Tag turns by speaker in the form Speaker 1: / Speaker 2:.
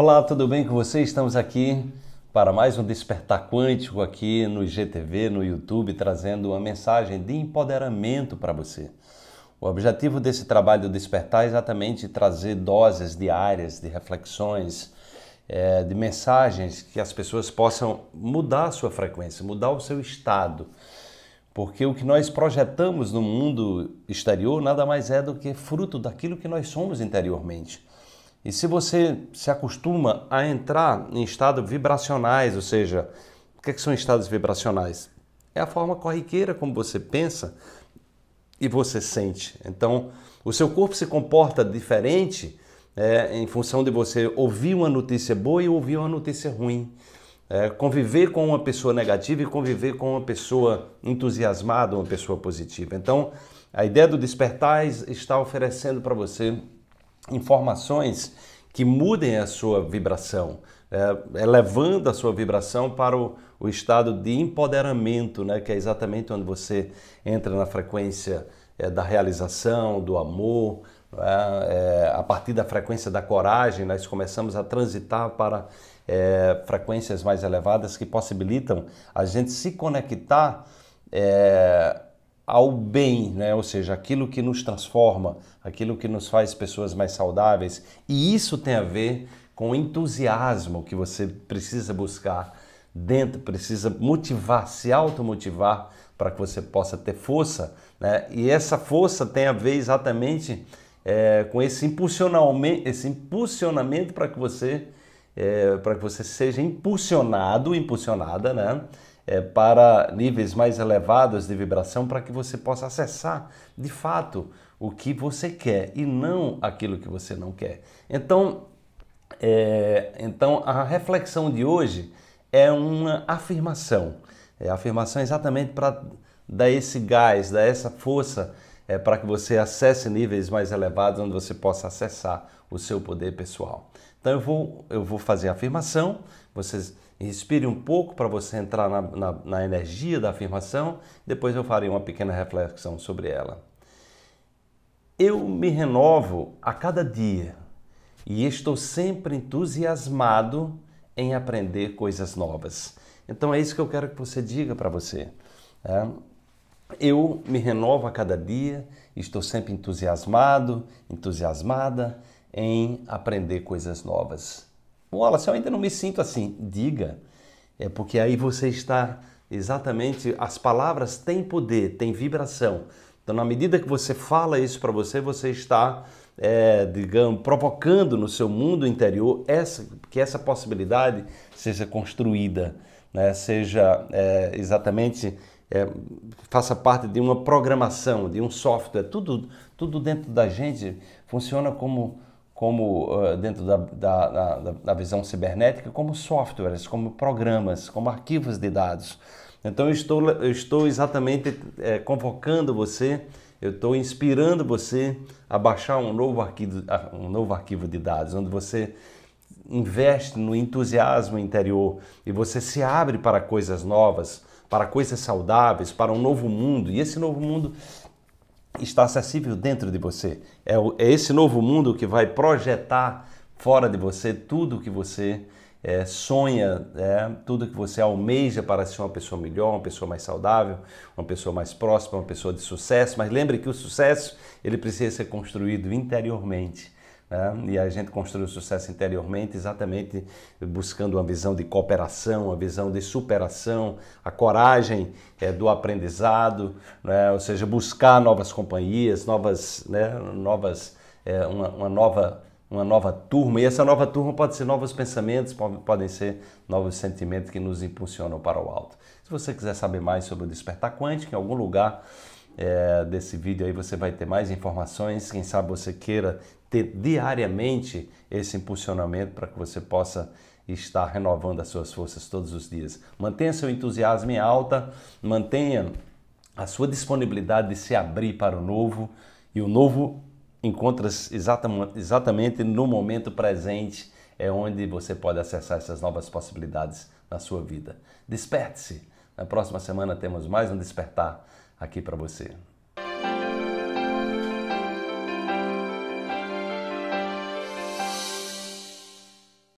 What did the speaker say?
Speaker 1: Olá, tudo bem com você? Estamos aqui para mais um Despertar Quântico aqui no IGTV, no YouTube, trazendo uma mensagem de empoderamento para você. O objetivo desse trabalho do Despertar é exatamente trazer doses diárias de reflexões, é, de mensagens que as pessoas possam mudar a sua frequência, mudar o seu estado. Porque o que nós projetamos no mundo exterior nada mais é do que fruto daquilo que nós somos interiormente. E se você se acostuma a entrar em estados vibracionais, ou seja, o que, é que são estados vibracionais? É a forma corriqueira como você pensa e você sente. Então, o seu corpo se comporta diferente é, em função de você ouvir uma notícia boa e ouvir uma notícia ruim. É, conviver com uma pessoa negativa e conviver com uma pessoa entusiasmada, uma pessoa positiva. Então, a ideia do Despertais está oferecendo para você informações que mudem a sua vibração, é, elevando a sua vibração para o, o, estado de empoderamento, né, que é exatamente onde você entra na frequência é, da realização, do amor. Né, é, a partir da frequência da coragem, nós começamos a transitar para é, frequências mais elevadas que possibilitam a gente se conectar é, ao bem, né? ou seja, aquilo que nos transforma, aquilo que nos faz pessoas mais saudáveis. E isso tem a ver com o entusiasmo que você precisa buscar dentro, precisa motivar, se automotivar para que você possa ter força. Né? E essa força tem a ver exatamente é, com esse impulsionamento, esse impulsionamento para que você é, para que você seja impulsionado, impulsionada, né? é, para níveis mais elevados de vibração para que você possa acessar de fato o que você quer e não aquilo que você não quer. Então, é, então a reflexão de hoje é uma afirmação. É a afirmação exatamente para dar esse gás, dar essa força é, para que você acesse níveis mais elevados onde você possa acessar o seu poder pessoal. Então eu vou, eu vou fazer a afirmação, vocês respire um pouco para você entrar na, na, na energia da afirmação, depois eu farei uma pequena reflexão sobre ela. Eu me renovo a cada dia e estou sempre entusiasmado em aprender coisas novas. Então é isso que eu quero que você diga para você. É? eu me renovo a cada dia, estou sempre entusiasmado, entusiasmada em aprender coisas novas. se eu ainda não me sinto assim. Diga, é porque aí você está exatamente. As palavras têm poder, têm vibração. Então, na medida que você fala isso para você, você está, é, digamos, provocando no seu mundo interior essa, que essa possibilidade seja construída, né? seja é, exatamente é, faça parte de uma programação, de um software, tudo, tudo dentro da gente funciona como, como uh, dentro da, da, da, da, visão cibernética, como softwares, como programas, como arquivos de dados. Então eu estou, eu estou exatamente é, convocando você, eu estou inspirando você a baixar um novo arquivo, um novo arquivo de dados, onde você investe no entusiasmo interior e você se abre para coisas novas para coisas saudáveis, para um novo mundo. E esse novo mundo está acessível dentro de você. É, é esse novo mundo que vai projetar fora de você tudo o que você é, sonha, é, tudo que você almeja para ser uma pessoa melhor, uma pessoa mais saudável, uma pessoa mais próxima, uma pessoa de sucesso. Mas lembre que o sucesso ele precisa ser construído interiormente. Né? E a gente construiu sucesso interiormente exatamente buscando uma visão de cooperação, uma visão de superação, a coragem é, do aprendizado, né? ou seja, buscar novas companhias, novas, né? novas é, uma, uma nova uma nova turma, e essa nova turma pode ser novos pensamentos, podem ser novos sentimentos que nos impulsionam para o alto. Se você quiser saber mais sobre o despertar quântico, em algum lugar é, desse vídeo aí você vai ter mais informações. Quem sabe você queira ter diariamente esse impulsionamento para que você possa estar renovando as suas forças todos os dias. Mantenha seu entusiasmo em alta, mantenha a sua disponibilidade de se abrir para o novo e o novo encontras exatamente no momento presente é onde você pode acessar essas novas possibilidades na sua vida. Desperte-se. Na próxima semana temos mais um despertar aqui para você.